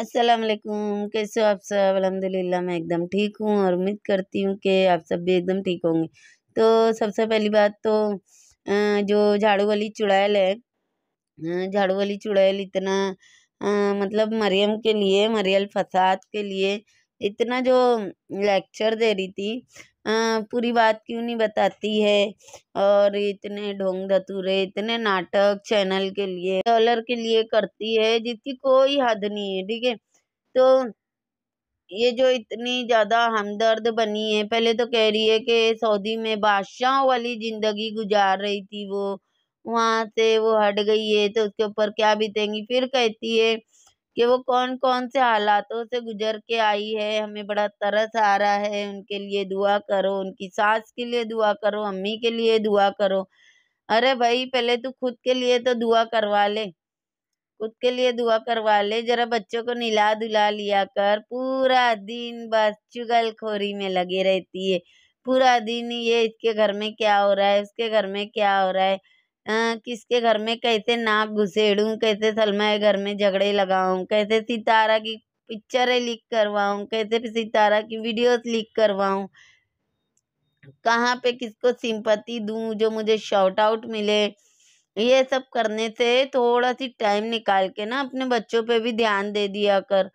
अस्सलाम वालेकुम कैसे हो आप सब अलहमदिल्ला मैं एकदम ठीक हूँ और उम्मीद करती हूँ कि आप सब भी एकदम ठीक होंगे तो सबसे पहली बात तो जो झाड़ू वाली चुड़ैल है झाड़ू वाली चुड़ैल इतना मतलब मरियम के लिए मरियल फसाद के लिए इतना जो लेक्चर दे रही थी पूरी बात क्यों नहीं बताती है और इतने ढोंग धतूरे इतने नाटक चैनल के लिए डॉलर के लिए करती है जिसकी कोई हद नहीं है ठीक है तो ये जो इतनी ज़्यादा हमदर्द बनी है पहले तो कह रही है कि सऊदी में बादशाह वाली ज़िंदगी गुजार रही थी वो वहां से वो हट गई है तो उसके ऊपर क्या बीतेंगी फिर कहती है कि वो कौन कौन से हालातों से गुजर के आई है हमें बड़ा तरस आ रहा है उनके लिए दुआ करो उनकी सास के लिए दुआ करो अम्मी के लिए दुआ करो अरे भाई पहले तू खुद के लिए तो दुआ करवा ले खुद के लिए दुआ करवा ले जरा बच्चों को निला दुला लिया कर पूरा दिन बस चुगलखोरी में लगे रहती है पूरा दिन ये इसके घर में क्या हो रहा है उसके घर में क्या हो रहा है किसके घर में कैसे नाक घुसेड़ू कैसे सलमा के घर में झगड़े लगाऊ कैसे सितारा की पिक्चरें लीक करवाऊँ कैसे सितारा की वीडियोस लीक करवाऊ कहाँ पे किसको सिंपत्ति दू जो मुझे शॉर्ट आउट मिले ये सब करने से थोड़ा सी टाइम निकाल के ना अपने बच्चों पे भी ध्यान दे दिया कर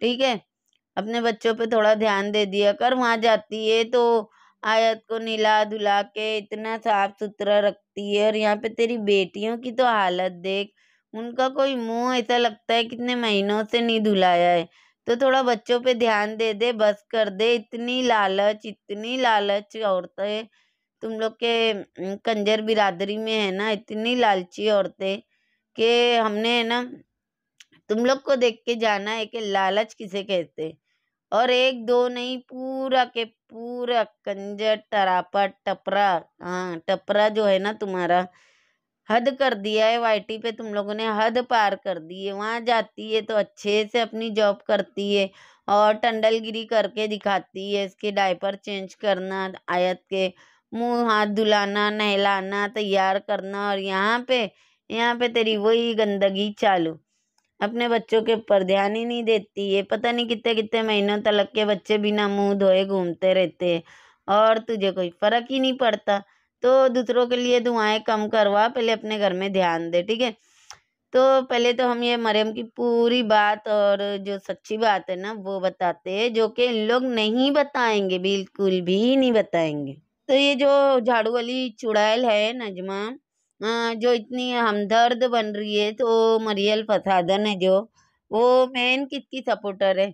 ठीक है अपने बच्चों पे थोड़ा ध्यान दे दिया कर वहाँ जाती है तो आयत को नीला धुला के इतना साफ सुथरा रखती है और यहाँ पे तेरी बेटियों की तो हालत देख उनका कोई मुंह ऐसा लगता है कितने महीनों से नहीं धुलाया है तो थोड़ा बच्चों पे ध्यान दे दे बस कर दे इतनी लालच इतनी लालच औरतें तुम लोग के कंजर बिरादरी में है ना इतनी लालची औरतें कि हमने है ना तुम लोग को देख के जाना है कि लालच किसे कहते और एक दो नहीं पूरा के पूरा कंजर टरापा टपरा हाँ टपरा जो है ना तुम्हारा हद कर दिया है वाईटी पे तुम लोगों ने हद पार कर दी है वहाँ जाती है तो अच्छे से अपनी जॉब करती है और टंडलगिरी करके दिखाती है इसके डायपर चेंज करना आयत के मुंह हाथ धुलाना नहलाना तैयार करना और यहाँ पे यहाँ पे तेरी वही गंदगी चालू अपने बच्चों के ऊपर ध्यान ही नहीं देती है पता नहीं कितने कितने महीनों तक के बच्चे बिना मुंह धोए घूमते रहते हैं और तुझे कोई फ़र्क ही नहीं पड़ता तो दूसरों के लिए दुआएं कम करवा पहले अपने घर में ध्यान दे ठीक है तो पहले तो हम ये मरियम की पूरी बात और जो सच्ची बात है ना वो बताते हैं जो कि इन लोग नहीं बताएंगे बिल्कुल भी नहीं बताएंगे तो ये जो झाड़ू वाली चुड़ैल है नजमा जो इतनी हमदर्द बन रही है तो मरियल फसादन है जो वो मेन किसकी सपोर्टर है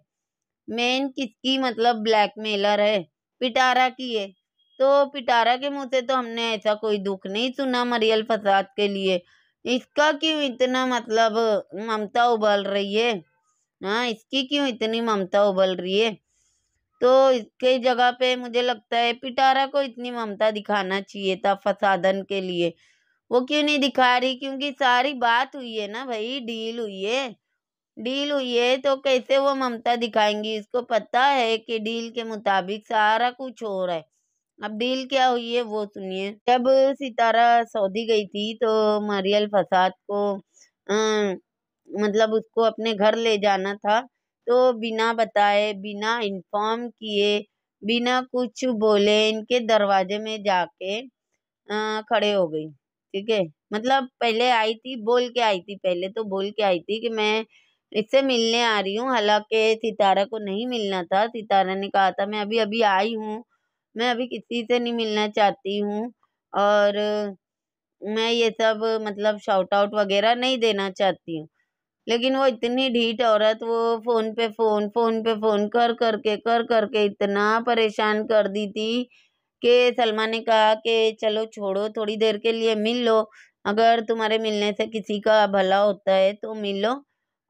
मेन किसकी मतलब ब्लैकमेलर है पिटारा की है तो पिटारा के मुंह से तो हमने ऐसा कोई दुख नहीं सुना मरियल फसाद के लिए इसका क्यों इतना मतलब ममता उबल रही है हाँ इसकी क्यों इतनी ममता उबल रही है तो इसके जगह पे मुझे लगता है पिटारा को इतनी ममता दिखाना चाहिए था फसादन के लिए वो क्यों नहीं दिखा रही क्योंकि सारी बात हुई है ना भाई डील हुई है डील हुई है तो कैसे वो ममता दिखाएंगी इसको पता है कि डील के मुताबिक सारा कुछ हो रहा है अब डील क्या हुई है वो सुनिए जब सितारा सऊदी गई थी तो मरियल फसाद को आ, मतलब उसको अपने घर ले जाना था तो बिना बताए बिना इन्फॉर्म किए बिना कुछ बोले इनके दरवाजे में जाके आ, खड़े हो गई ठीक है मतलब पहले आई थी बोल के आई थी पहले तो बोल के आई थी कि मैं इससे मिलने आ रही हूँ हालांकि सितारा को नहीं मिलना था सितारा ने कहा था मैं अभी अभी आई हूँ मैं अभी किसी से नहीं मिलना चाहती हूँ और मैं ये सब मतलब शॉर्ट आउट वगैरह नहीं देना चाहती हूँ लेकिन वो इतनी ढीठ औरत वो फ़ोन पे फ़ोन फ़ोन पे फ़ोन कर करके कर करके इतना परेशान कर दी थी कि सलमान ने कहा कि चलो छोड़ो थोड़ी देर के लिए मिल लो अगर तुम्हारे मिलने से किसी का भला होता है तो मिल लो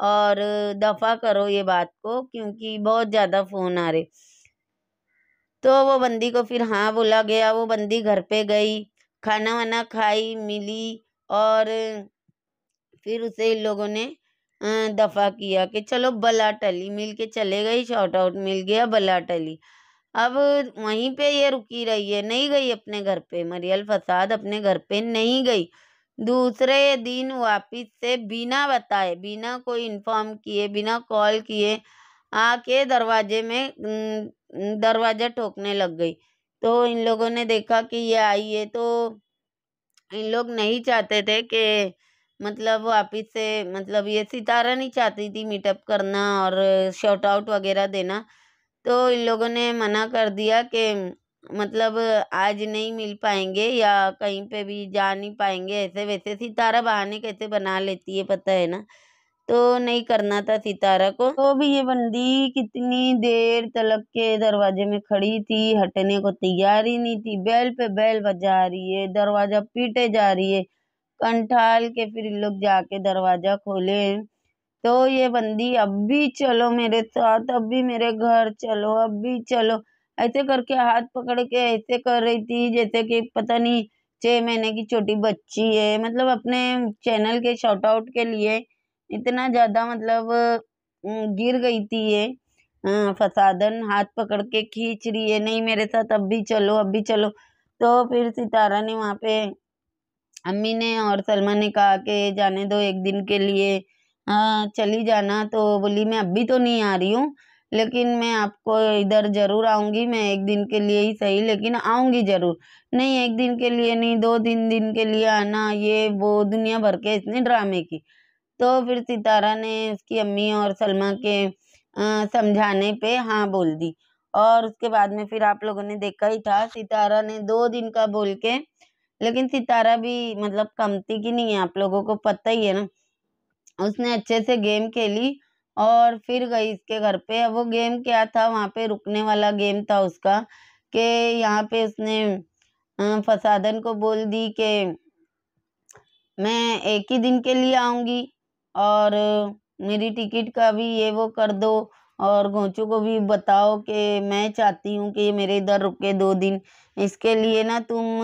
और दफ़ा करो ये बात को क्योंकि बहुत ज़्यादा फ़ोन आ रहे तो वो बंदी को फिर हाँ बोला गया वो बंदी घर पे गई खाना वाना खाई मिली और फिर उसे इन लोगों ने दफ़ा किया कि चलो बला टली मिल के चले गई शॉर्ट आउट मिल गया बला टली अब वहीं पे ये रुकी रही है नहीं गई अपने घर पे मरियल फसाद अपने घर पे नहीं गई दूसरे दिन वापिस से बिना बताए बिना कोई इन्फॉर्म किए बिना कॉल किए आके दरवाजे में दरवाज़ा ठोकने लग गई तो इन लोगों ने देखा कि ये आई है तो इन लोग नहीं चाहते थे कि मतलब वापिस से मतलब ये सितारा नहीं चाहती थी मीटअप करना और शॉर्ट आउट वगैरह देना तो इन लोगों ने मना कर दिया कि मतलब आज नहीं मिल पाएंगे या कहीं पे भी जा नहीं पाएंगे ऐसे वैसे सितारा बहाने कैसे बना लेती है पता है ना तो नहीं करना था सितारा को तो भी ये बंदी कितनी देर तलक के दरवाजे में खड़ी थी हटने को तैयार ही नहीं थी बैल पे बैल बजा रही है दरवाजा पीटे जा रही है कंठाल के फिर लोग जाके दरवाजा खोले तो ये बंदी अब भी चलो मेरे साथ अब भी मेरे घर चलो अब भी चलो ऐसे करके हाथ पकड़ के ऐसे कर रही थी जैसे कि पता नहीं छः महीने की छोटी बच्ची है मतलब अपने चैनल के शॉर्ट आउट के लिए इतना ज़्यादा मतलब गिर गई थी ये फसादन हाथ पकड़ के खींच रही है नहीं मेरे साथ अब भी चलो अब भी चलो तो फिर सितारा ने वहाँ पे अम्मी ने और सलमा ने कहा कि जाने दो एक दिन के लिए हाँ, चली जाना तो बोली मैं अभी तो नहीं आ रही हूँ लेकिन मैं आपको इधर ज़रूर आऊँगी मैं एक दिन के लिए ही सही लेकिन आऊँगी ज़रूर नहीं एक दिन के लिए नहीं दो तीन दिन के लिए आना ये वो दुनिया भर के इसने ड्रामे की तो फिर सितारा ने उसकी अम्मी और सलमा के समझाने पे हाँ बोल दी और उसके बाद में फिर आप लोगों ने देखा ही था सितारा ने दो दिन का बोल के लेकिन सितारा भी मतलब कमती की नहीं है आप लोगों को पता ही है ना उसने अच्छे से गेम खेली और फिर गई इसके घर पे वो गेम क्या था वहाँ पे रुकने वाला गेम था उसका कि यहाँ पे उसने फसादन को बोल दी कि मैं एक ही दिन के लिए आऊँगी और मेरी टिकट का भी ये वो कर दो और घोंचू को भी बताओ कि मैं चाहती हूँ कि ये मेरे इधर रुके दो दिन इसके लिए ना तुम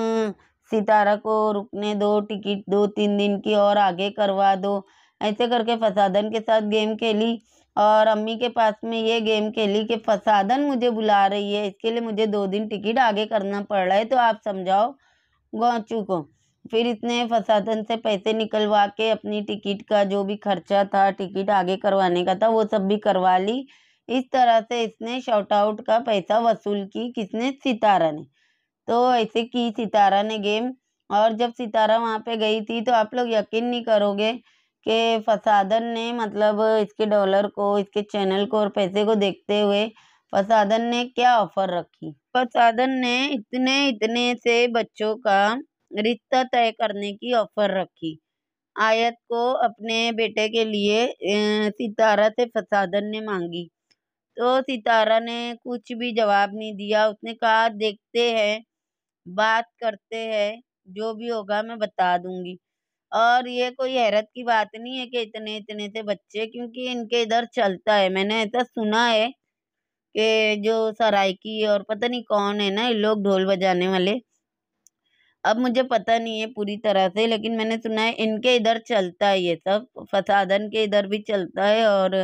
सितारा को रुकने दो टिकट दो तीन दिन की और आगे करवा दो ऐसे करके फसादन के साथ गेम खेली और अम्मी के पास में ये गेम खेली कि फसादन मुझे बुला रही है इसके लिए मुझे दो दिन टिकट आगे करना पड़ रहा है तो आप समझाओ गौचू को फिर इसने फसादन से पैसे निकलवा के अपनी टिकट का जो भी खर्चा था टिकट आगे करवाने का था वो सब भी करवा ली इस तरह से इसने शॉर्ट आउट का पैसा वसूल की किसने सितारा ने तो ऐसे की सितारा ने गेम और जब सितारा वहाँ पे गई थी तो आप लोग यकीन नहीं करोगे के फसादन ने मतलब इसके डॉलर को इसके चैनल को और पैसे को देखते हुए फसादन ने क्या ऑफर रखी फसादन ने इतने इतने से बच्चों का रिश्ता तय करने की ऑफर रखी आयत को अपने बेटे के लिए सितारा से फसादन ने मांगी तो सितारा ने कुछ भी जवाब नहीं दिया उसने कहा देखते हैं बात करते हैं जो भी होगा मैं बता दूंगी और ये कोई हैरत की बात नहीं है कि इतने इतने से बच्चे क्योंकि इनके इधर चलता है मैंने ऐसा सुना है कि जो सरायकी और पता नहीं कौन है ना ये लोग ढोल बजाने वाले अब मुझे पता नहीं है पूरी तरह से लेकिन मैंने सुना है इनके इधर चलता है ये सब फसादन के इधर भी चलता है और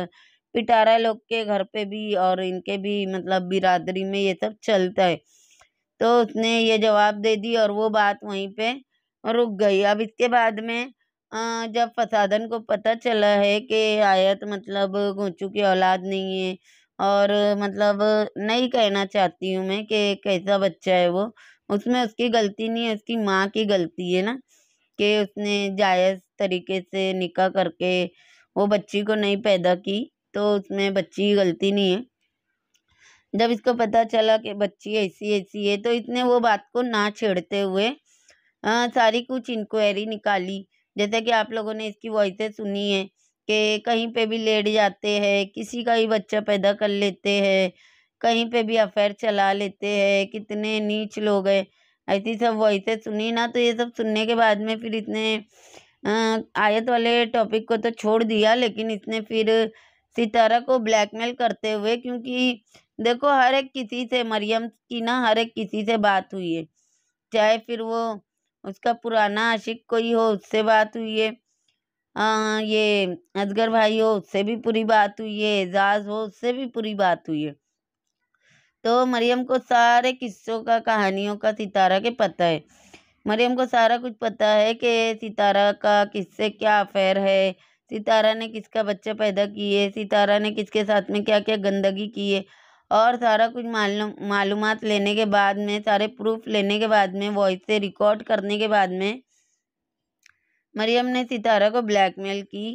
पिटारा लोग के घर पे भी और इनके भी मतलब बिरादरी में ये सब चलता है तो उसने ये जवाब दे दी और वो बात वहीं पे रुक गई अब इसके बाद में जब फसादन को पता चला है कि आयत मतलब गोचू की औलाद नहीं है और मतलब नहीं कहना चाहती हूँ मैं कि कैसा बच्चा है वो उसमें उसकी गलती नहीं है उसकी माँ की गलती है ना कि उसने जायज़ तरीके से निकाह करके वो बच्ची को नहीं पैदा की तो उसमें बच्ची की गलती नहीं है जब इसको पता चला कि बच्ची ऐसी ऐसी है तो इसने वो बात को ना छेड़ते हुए हाँ सारी कुछ इंक्वायरी निकाली जैसे कि आप लोगों ने इसकी वॉइसें सुनी है कि कहीं पे भी लेट जाते हैं किसी का ही बच्चा पैदा कर लेते हैं कहीं पे भी अफेयर चला लेते हैं कितने नीच लोग हैं ऐसी सब वॉइसें सुनी ना तो ये सब सुनने के बाद में फिर इसने आयत वाले टॉपिक को तो छोड़ दिया लेकिन इसने फिर सितारा को ब्लैकमेल करते हुए क्योंकि देखो हर एक किसी से मरियम की ना हर एक किसी से बात हुई है चाहे फिर वो उसका पुराना आशिक कोई हो उससे बात हुई है आ, हाँ, ये असगर भाई हो उससे भी पूरी बात हुई है एजाज हो उससे भी पूरी बात हुई है तो मरियम को सारे किस्सों का कहानियों का सितारा के पता है मरियम को सारा कुछ पता है कि सितारा का किससे क्या अफेयर है सितारा ने किसका बच्चा पैदा किए सितारा ने किसके साथ में क्या क्या गंदगी की है और सारा कुछ मालूम मालूम लेने के बाद में सारे प्रूफ लेने के बाद में वॉइस से रिकॉर्ड करने के बाद में मरियम ने सितारा को ब्लैकमेल की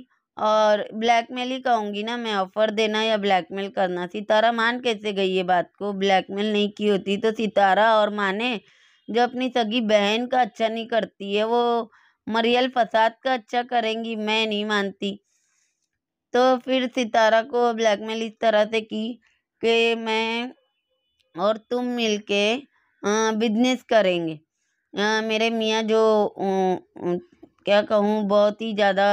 और ब्लैकमेल ही कहूँगी ना मैं ऑफ़र देना या ब्लैकमेल करना सितारा मान कैसे गई ये बात को ब्लैकमेल नहीं की होती तो सितारा और माने जो अपनी सगी बहन का अच्छा नहीं करती है वो मरियल फसाद का अच्छा करेंगी मैं नहीं मानती तो फिर सितारा को ब्लैकमेल इस तरह से की के मैं और तुम मिल के बिजनेस करेंगे मेरे मियाँ जो क्या कहूँ बहुत ही ज़्यादा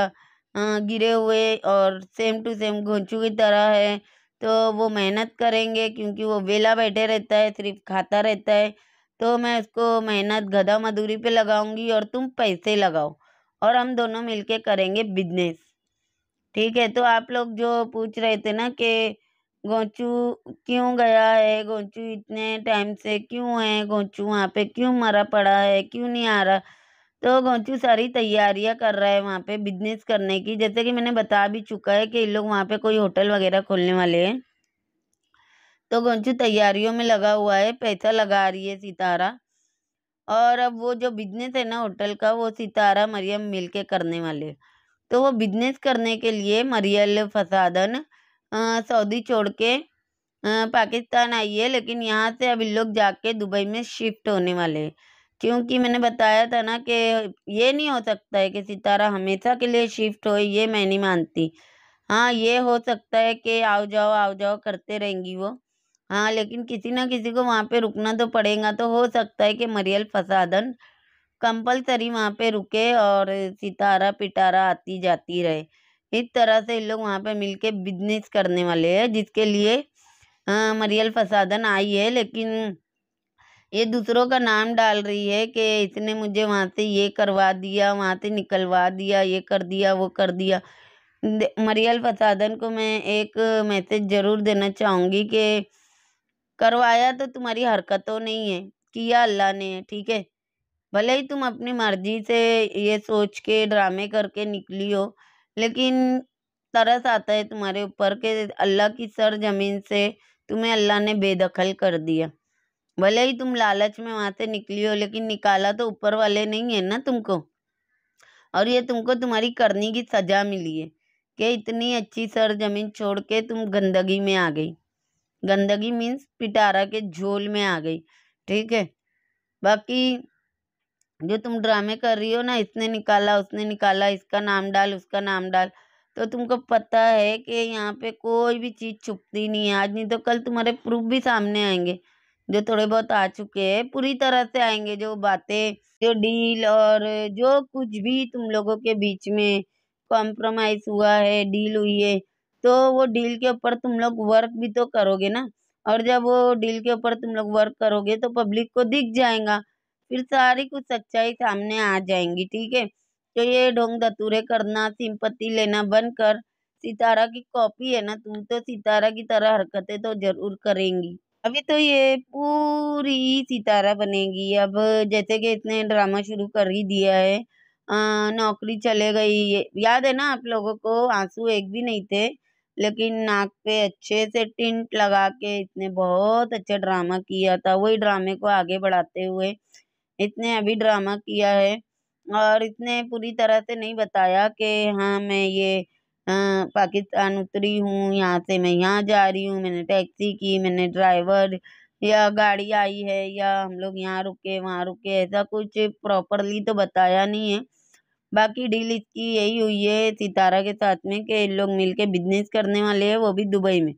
गिरे हुए और सेम टू सेम घोंचू की तरह है तो वो मेहनत करेंगे क्योंकि वो वेला बैठे रहता है सिर्फ खाता रहता है तो मैं उसको मेहनत गधा मजदूरी पे लगाऊंगी और तुम पैसे लगाओ और हम दोनों मिलके करेंगे बिजनेस ठीक है तो आप लोग जो पूछ रहे थे ना कि गोचू क्यों गया है गोचू इतने टाइम से क्यों है गोंचू वहाँ पे क्यों मरा पड़ा है क्यों नहीं आ रहा तो गोंचू सारी तैयारियां कर रहा है वहाँ पे बिजनेस करने की जैसे कि मैंने बता भी चुका है कि इन लोग वहाँ पे कोई होटल वगैरह खोलने वाले हैं तो गोंचू तैयारियों में लगा हुआ है पैसा लगा रही है सितारा और अब वो जो बिजनेस है ना होटल का वो सितारा मरियम मिल के करने वाले तो वो बिजनेस करने के लिए मरियल फसादन सऊदी छोड़ के पाकिस्तान आई है लेकिन यहाँ से अब लोग जाके दुबई में शिफ्ट होने वाले क्योंकि मैंने बताया था ना कि ये नहीं हो सकता है कि सितारा हमेशा के लिए शिफ्ट हो ये मैं नहीं मानती हाँ ये हो सकता है कि आओ जाओ आओ जाओ करते रहेंगी वो हाँ लेकिन किसी ना किसी को वहाँ पे रुकना तो पड़ेगा तो हो सकता है कि मरियल फसादन कंपलसरी वहाँ पे रुके और सितारा पिटारा आती जाती रहे इस तरह से इन लोग वहाँ पे मिलके बिजनेस करने वाले हैं जिसके लिए मरियल फसादन आई है लेकिन ये दूसरों का नाम डाल रही है कि इसने मुझे वहाँ से ये करवा दिया वहाँ से निकलवा दिया ये कर दिया वो कर दिया मरियल फसादन को मैं एक मैसेज ज़रूर देना चाहूँगी कि करवाया तो तुम्हारी हरकतों नहीं है किया अल्लाह ने ठीक है भले ही तुम अपनी मर्जी से ये सोच के ड्रामे करके निकली हो लेकिन तरस आता है तुम्हारे ऊपर के अल्लाह की सर ज़मीन से तुम्हें अल्लाह ने बेदखल कर दिया भले ही तुम लालच में वहाँ से निकली हो लेकिन निकाला तो ऊपर वाले नहीं है ना तुमको और ये तुमको तुम्हारी करनी की सज़ा मिली है कि इतनी अच्छी सर ज़मीन छोड़ के तुम गंदगी में आ गई गंदगी मीन्स पिटारा के झोल में आ गई ठीक है बाकी जो तुम ड्रामे कर रही हो ना इसने निकाला उसने निकाला इसका नाम डाल उसका नाम डाल तो तुमको पता है कि यहाँ पे कोई भी चीज़ छुपती नहीं है आज नहीं तो कल तुम्हारे प्रूफ भी सामने आएंगे जो थोड़े बहुत आ चुके हैं पूरी तरह से आएंगे जो बातें जो डील और जो कुछ भी तुम लोगों के बीच में कॉम्प्रोमाइज हुआ है डील हुई है तो वो डील के ऊपर तुम लोग वर्क भी तो करोगे ना और जब वो डील के ऊपर तुम लोग वर्क करोगे तो पब्लिक को दिख जाएगा फिर सारी कुछ सच्चाई सामने आ जाएंगी ठीक है तो ये ढोंग धतूरे करना सिंपत्ति लेना बंद कर सितारा की कॉपी है ना तू तो सितारा की तरह हरकतें तो जरूर करेंगी अभी तो ये पूरी सितारा बनेगी अब जैसे कि इसने ड्रामा शुरू कर ही दिया है आ, नौकरी चले गई याद है ना आप लोगों को आंसू एक भी नहीं थे लेकिन नाक पे अच्छे से टिंट लगा के इसने बहुत अच्छा ड्रामा किया था वही ड्रामे को आगे बढ़ाते हुए इसने अभी ड्रामा किया है और इसने पूरी तरह से नहीं बताया कि हाँ मैं ये पाकिस्तान उतरी हूँ यहाँ से मैं यहाँ जा रही हूँ मैंने टैक्सी की मैंने ड्राइवर या गाड़ी आई है या हम लोग यहाँ रुके वहाँ रुके ऐसा कुछ प्रॉपरली तो बताया नहीं है बाकी डील इसकी यही हुई है सितारा के साथ में कि लोग मिलके बिजनेस करने वाले हैं वो भी दुबई में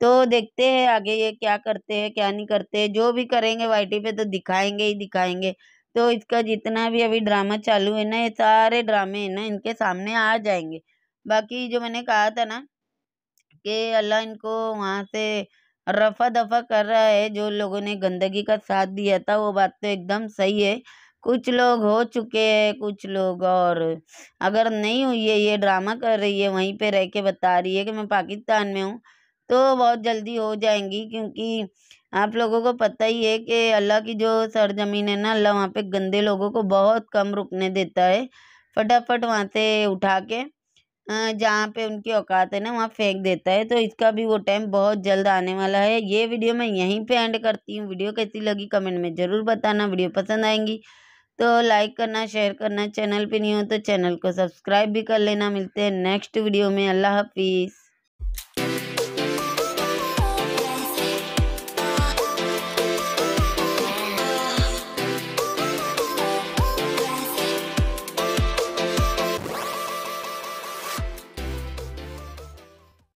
तो देखते हैं आगे ये क्या करते हैं क्या नहीं करते जो भी करेंगे वाई पे तो दिखाएंगे ही दिखाएंगे तो इसका जितना भी अभी ड्रामा चालू है ना ये सारे ड्रामे है ना इनके सामने आ जाएंगे बाकी जो मैंने कहा था ना कि अल्लाह इनको वहाँ से रफा दफा कर रहा है जो लोगों ने गंदगी का साथ दिया था वो बात तो एकदम सही है कुछ लोग हो चुके हैं कुछ लोग और अगर नहीं हुई है ये ड्रामा कर रही है वहीं पे रह के बता रही है कि मैं पाकिस्तान में हूँ तो बहुत जल्दी हो जाएंगी क्योंकि आप लोगों को पता ही है कि अल्लाह की जो सरजमीन है ना अल्लाह वहाँ पे गंदे लोगों को बहुत कम रुकने देता है फटाफट वहाँ से उठा के जहाँ पे उनकी औकात है ना वहाँ फेंक देता है तो इसका भी वो टाइम बहुत जल्द आने वाला है ये वीडियो मैं यहीं पे एंड करती हूँ वीडियो कैसी लगी कमेंट में ज़रूर बताना वीडियो पसंद आएंगी तो लाइक करना शेयर करना चैनल पर नहीं हो तो चैनल को सब्सक्राइब भी कर लेना मिलते हैं नेक्स्ट वीडियो में अल्लाह हाफिज़